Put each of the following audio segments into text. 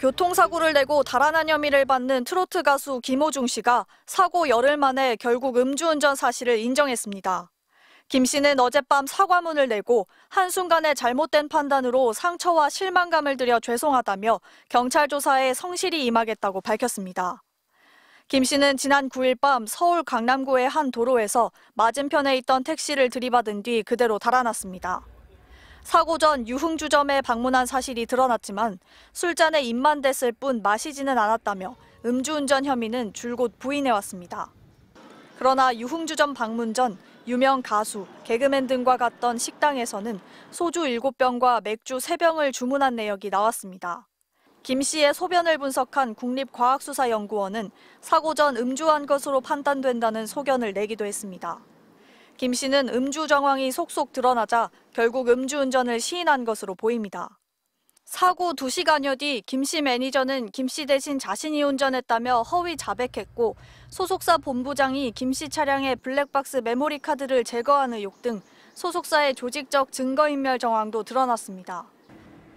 교통사고를 내고 달아난 혐의를 받는 트로트 가수 김호중 씨가 사고 열흘 만에 결국 음주운전 사실을 인정했습니다. 김 씨는 어젯밤 사과문을 내고 한순간의 잘못된 판단으로 상처와 실망감을 드려 죄송하다며 경찰 조사에 성실히 임하겠다고 밝혔습니다. 김 씨는 지난 9일 밤 서울 강남구의 한 도로에서 맞은편에 있던 택시를 들이받은 뒤 그대로 달아났습니다. 사고 전 유흥주점에 방문한 사실이 드러났지만 술잔에 입만 댔을 뿐 마시지는 않았다며 음주운전 혐의는 줄곧 부인해왔습니다. 그러나 유흥주점 방문 전 유명 가수, 개그맨 등과 갔던 식당에서는 소주 7병과 맥주 3병을 주문한 내역이 나왔습니다. 김 씨의 소변을 분석한 국립과학수사연구원은 사고 전 음주한 것으로 판단된다는 소견을 내기도 했습니다. 김 씨는 음주 정황이 속속 드러나자 결국 음주운전을 시인한 것으로 보입니다. 사고 2시간여 뒤 김 씨 매니저는 김 씨 대신 자신이 운전했다며 허위 자백했고 소속사 본부장이 김 씨 차량의 블랙박스 메모리 카드를 제거한 의혹 등 소속사의 조직적 증거인멸 정황도 드러났습니다.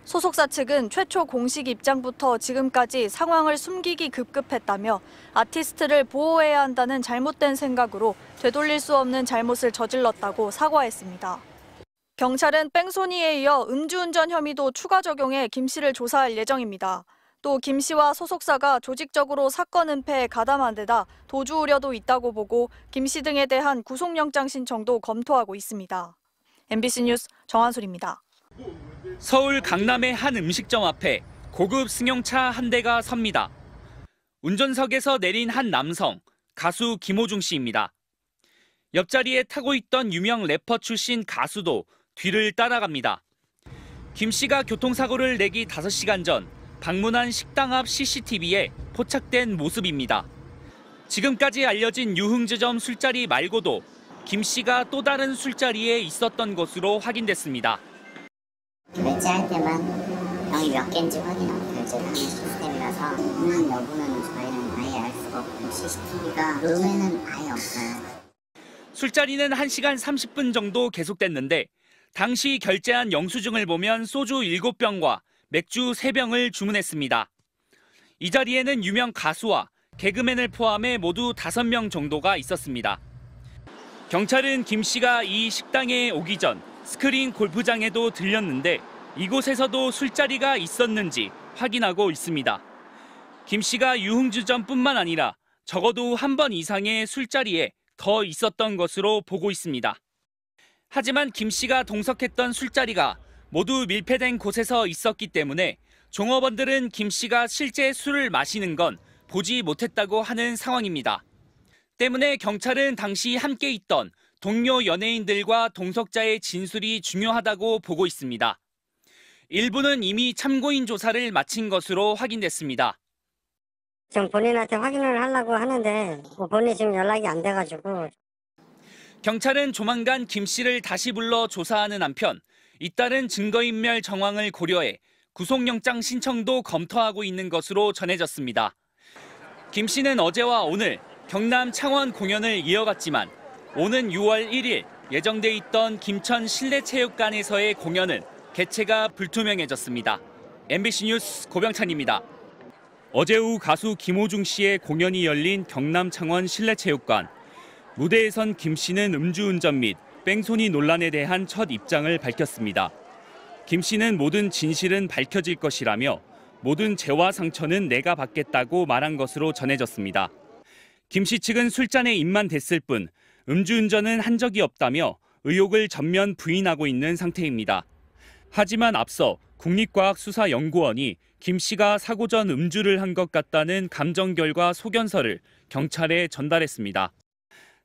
소속사 측은 최초 공식 입장부터 지금까지 상황을 숨기기 급급했다며 아티스트를 보호해야 한다는 잘못된 생각으로 되돌릴 수 없는 잘못을 저질렀다고 사과했습니다. 경찰은 뺑소니에 이어 음주운전 혐의도 추가 적용해 김 씨를 조사할 예정입니다. 또 김 씨와 소속사가 조직적으로 사건 은폐에 가담한 데다 도주 우려도 있다고 보고 김 씨 등에 대한 구속영장 신청도 검토하고 있습니다. MBC 뉴스 정한솔입니다. 서울 강남의 한 음식점 앞에 고급 승용차 한 대가 섭니다. 운전석에서 내린 한 남성, 가수 김호중 씨입니다. 옆자리에 타고 있던 유명 래퍼 출신 가수도 뒤를 따라갑니다. 김 씨가 교통사고를 내기 5시간 전 방문한 식당 앞 CCTV에 포착된 모습입니다. 지금까지 알려진 유흥주점 술자리 말고도 김 씨가 또 다른 술자리에 있었던 것으로 확인됐습니다. 결제할 때만 병이 몇 개인지 확인하고 결제를 하는 시스템이라서 음란 여부는 저희는 아예 알 수가 없고 CCTV가 룸에는 아예 없어요. 술자리는 1시간 30분 정도 계속됐는데 당시 결제한 영수증을 보면 소주 7병과 맥주 3병을 주문했습니다. 이 자리에는 유명 가수와 개그맨을 포함해 모두 5명 정도가 있었습니다. 경찰은 김 씨가 이 식당에 오기 전 스크린 골프장에도 들렸는데 이곳에서도 술자리가 있었는지 확인하고 있습니다. 김 씨가 유흥주점뿐만 아니라 적어도 한 번 이상의 술자리에 더 있었던 것으로 보고 있습니다. 하지만 김 씨가 동석했던 술자리가 모두 밀폐된 곳에서 있었기 때문에 종업원들은 김 씨가 실제 술을 마시는 건 보지 못했다고 하는 상황입니다. 때문에 경찰은 당시 함께 있던 동료 연예인들과 동석자의 진술이 중요하다고 보고 있습니다. 일부는 이미 참고인 조사를 마친 것으로 확인됐습니다. 지금 본인한테 확인을 하려고 하는데 뭐 본인 지금 연락이 안 돼가지고 경찰은 조만간 김 씨를 다시 불러 조사하는 한편 잇따른 증거인멸 정황을 고려해 구속영장 신청도 검토하고 있는 것으로 전해졌습니다. 김 씨는 어제와 오늘 경남 창원 공연을 이어갔지만 오는 6월 1일 예정돼 있던 김천 실내체육관에서의 공연은 개체가 불투명해졌습니다. MBC 뉴스 고병찬입니다. 어제 오후 가수 김호중 씨의 공연이 열린 경남 창원 실내체육관. 무대에선 김 씨는 음주운전 및 뺑소니 논란에 대한 첫 입장을 밝혔습니다. 김 씨는 모든 진실은 밝혀질 것이라며 모든 죄와 상처는 내가 받겠다고 말한 것으로 전해졌습니다. 김 씨 측은 술잔에 입만 댔을 뿐 음주운전은 한 적이 없다며 의혹을 전면 부인하고 있는 상태입니다. 하지만 앞서 국립과학수사연구원이 김 씨가 사고 전 음주를 한 것 같다는 감정 결과 소견서를 경찰에 전달했습니다.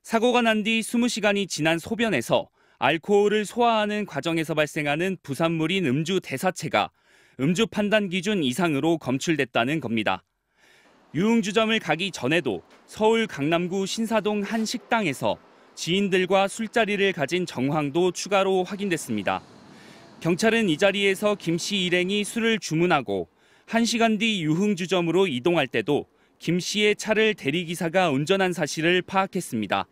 사고가 난 뒤 20시간이 지난 소변에서 알코올을 소화하는 과정에서 발생하는 부산물인 음주 대사체가 음주 판단 기준 이상으로 검출됐다는 겁니다. 유흥주점을 가기 전에도 서울 강남구 신사동 한 식당에서 지인들과 술자리를 가진 정황도 추가로 확인됐습니다. 경찰은 이 자리에서 김 씨 일행이 술을 주문하고 1시간 뒤 유흥주점으로 이동할 때도 김씨의 차를 대리기사가 운전한 사실을 파악했습니다.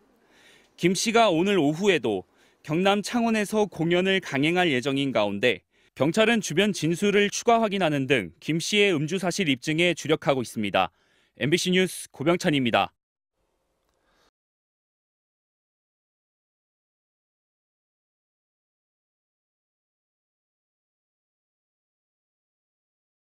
김씨가 오늘 오후에도 경남 창원에서 공연을 강행할 예정인 가운데 경찰은 주변 진술을 추가 확인하는 등 김씨의 음주 사실 입증에 주력하고 있습니다. MBC 뉴스 고병찬입니다.